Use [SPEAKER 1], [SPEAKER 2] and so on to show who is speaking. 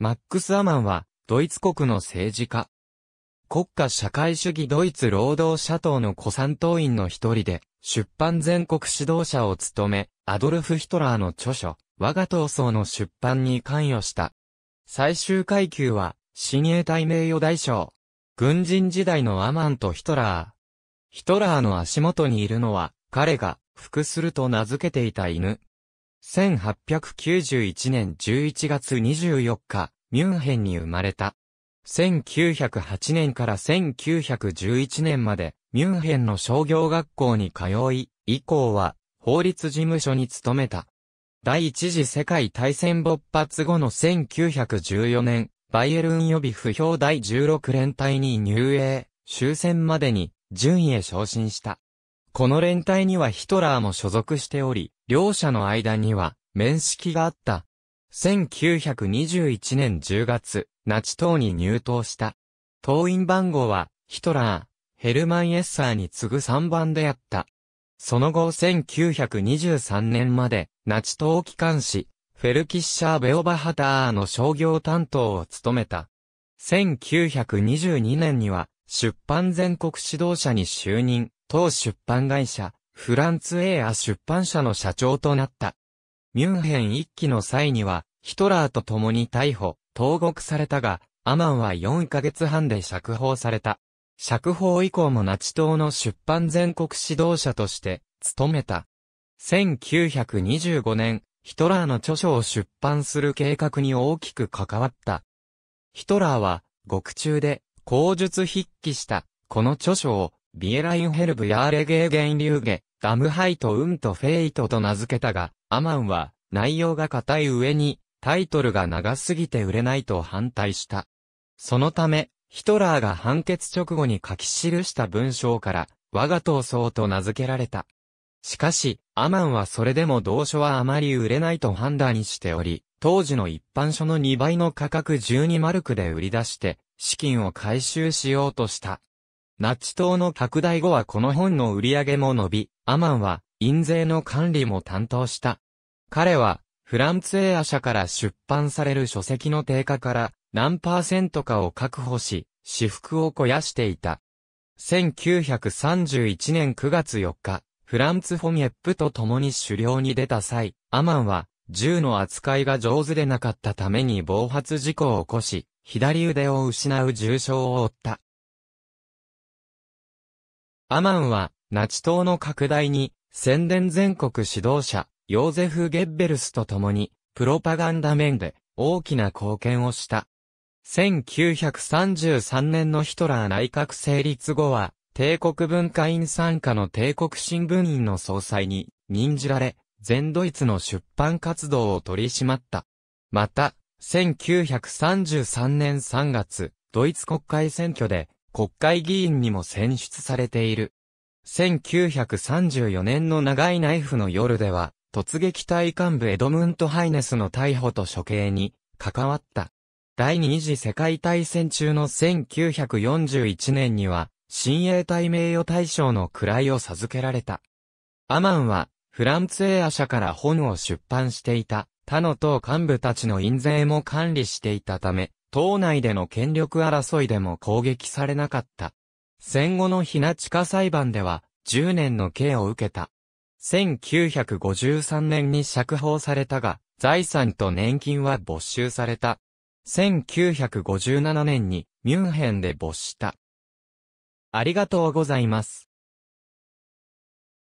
[SPEAKER 1] マックス・アマンは、ドイツ国の政治家。国家社会主義ドイツ労働者党の古参党員の一人で、出版全国指導者を務め、アドルフ・ヒトラーの著書、我が闘争の出版に関与した。最終階級は、新鋭隊名誉大将。軍人時代のアマンとヒトラー。ヒトラーの足元にいるのは、彼が、服すると名付けていた犬、1891年11月24日、ミュンヘンに生まれた。1908年から1911年まで、ミュンヘンの商業学校に通い、以降は、法律事務所に勤めた。第一次世界大戦勃発後の1914年、バイエルン予備不評第16連隊に入営、終戦までに、順位へ昇進した。この連隊にはヒトラーも所属しており、両者の間には、面識があった。1921年10月、ナチ党に入党した。党員番号は、ヒトラー、ヘルマン・エッサーに次ぐ3番であった。その後1923年まで、ナチ党機関紙、フェルキッシャー・ベオバハターの商業担当を務めた。1922年には、出版全国指導者に就任、当出版会社、フランツ・エーア出版社の社長となった。ミュンヘン一期の際には、ヒトラーと共に逮捕、投獄されたが、アマンは4ヶ月半で釈放された。釈放以降もナチ党の出版全国指導者として、務めた。1925年、ヒトラーの著書を出版する計画に大きく関わった。ヒトラーは、獄中で、口述筆記した、この著書を、ビエラインヘルブやーレゲーゲンリューゲ、ダムハイとウンとフェイトと名付けたが、アマンは内容が硬い上にタイトルが長すぎて売れないと反対した。そのため、ヒトラーが判決直後に書き記した文章から、我が闘争と名付けられた。しかし、アマンはそれでも同書はあまり売れないと判断しており、当時の一般書の2倍の価格12マルクで売り出して、資金を回収しようとした。ナッチ党の拡大後はこの本の売り上げも伸び、アマンは、印税の管理も担当した。彼は、フランツエア社から出版される書籍の低下から何パーセントかを確保し、私服を肥やしていた。1931年9月4日、フランツ・フォミエップと共に狩猟に出た際、アマンは、銃の扱いが上手でなかったために暴発事故を起こし、左腕を失う重傷を負った。アマンは、ナチ党の拡大に、宣伝全国指導者、ヨーゼフ・ゲッベルスと共に、プロパガンダ面で、大きな貢献をした。1933年のヒトラー内閣成立後は、帝国文化院参加の帝国新聞院の総裁に任じられ、全ドイツの出版活動を取り締まった。また、1933年3月、ドイツ国会選挙で、国会議員にも選出されている。1934年の長いナイフの夜では、突撃隊幹部エドムント・ハイネスの逮捕と処刑に関わった。第二次世界大戦中の1941年には、親衛隊名誉大賞の位を授けられた。アマンは、フランツエア社から本を出版していた、他の党幹部たちの印税も管理していたため、党内での権力争いでも攻撃されなかった。戦後のひな地下裁判では、10年の刑を受けた。1953年に釈放されたが、財産と年金は没収された。1957年にミュンヘンで没した。ありがとうございます。